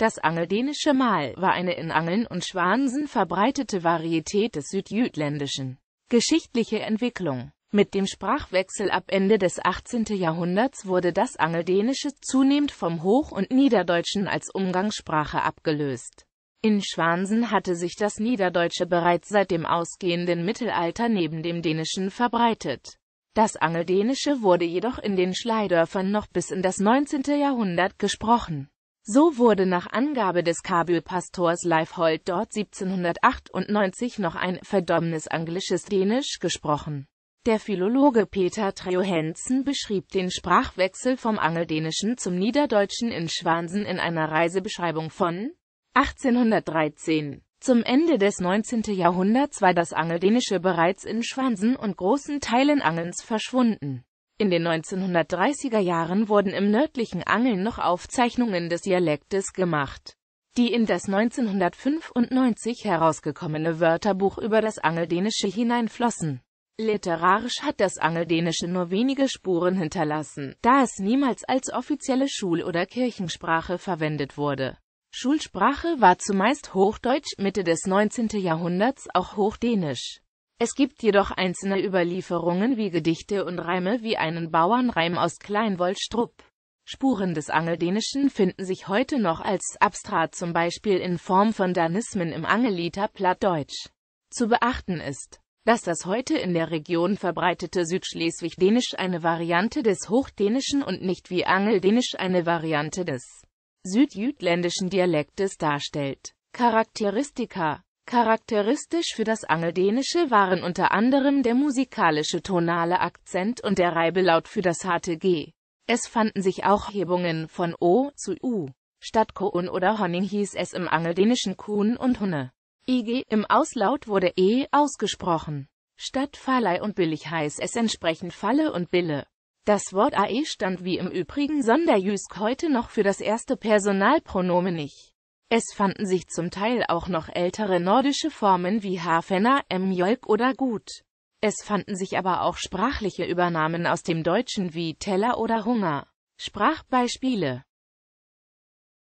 Das angeldänische Mal war eine in Angeln und Schwansen verbreitete Varietät des südjütländischen. Geschichtliche Entwicklung Mit dem Sprachwechsel ab Ende des 18. Jahrhunderts wurde das Angeldänische zunehmend vom Hoch- und Niederdeutschen als Umgangssprache abgelöst. In Schwansen hatte sich das Niederdeutsche bereits seit dem ausgehenden Mittelalter neben dem Dänischen verbreitet. Das Angeldänische wurde jedoch in den Schleidörfern noch bis in das 19. Jahrhundert gesprochen so wurde nach Angabe des Kabelpastors Leifhold dort 1798 noch ein verdommenes anglisches Dänisch gesprochen. Der Philologe Peter Triohensen beschrieb den Sprachwechsel vom Angeldänischen zum Niederdeutschen in Schwansen in einer Reisebeschreibung von 1813. Zum Ende des 19. Jahrhunderts war das Angeldänische bereits in Schwansen und großen Teilen Angelns verschwunden. In den 1930er Jahren wurden im nördlichen Angeln noch Aufzeichnungen des Dialektes gemacht. Die in das 1995 herausgekommene Wörterbuch über das Angeldänische hineinflossen. Literarisch hat das Angeldänische nur wenige Spuren hinterlassen, da es niemals als offizielle Schul- oder Kirchensprache verwendet wurde. Schulsprache war zumeist Hochdeutsch, Mitte des 19. Jahrhunderts auch Hochdänisch. Es gibt jedoch einzelne Überlieferungen wie Gedichte und Reime wie einen Bauernreim aus Kleinwollstrupp. Spuren des Angeldänischen finden sich heute noch als Abstrat zum Beispiel in Form von Danismen im Angeliter Plattdeutsch. Zu beachten ist, dass das heute in der Region verbreitete Südschleswig-Dänisch eine Variante des Hochdänischen und nicht wie Angeldänisch eine Variante des südjütländischen Dialektes darstellt. Charakteristika Charakteristisch für das Angeldänische waren unter anderem der musikalische tonale Akzent und der Reibelaut für das harte G. Es fanden sich auch Hebungen von O zu U. Statt Kohn oder Honning hieß es im Angeldänischen Kuhn und Hunne. IG im Auslaut wurde E ausgesprochen. Statt Fallei und Billig heißt es entsprechend Falle und Bille. Das Wort AE stand wie im übrigen Sonderjüsk heute noch für das erste Personalpronomen ich. Es fanden sich zum Teil auch noch ältere nordische Formen wie Hafenna, Mjölk oder Gut. Es fanden sich aber auch sprachliche Übernahmen aus dem Deutschen wie Teller oder Hunger. Sprachbeispiele